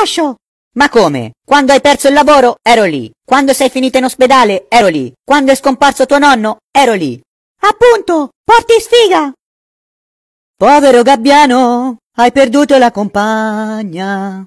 lascio! Ma come? Quando hai perso il lavoro, ero lì. Quando sei finita in ospedale, ero lì. Quando è scomparso tuo nonno, ero lì. Appunto! Porti sfiga! Povero gabbiano, hai perduto la compagna.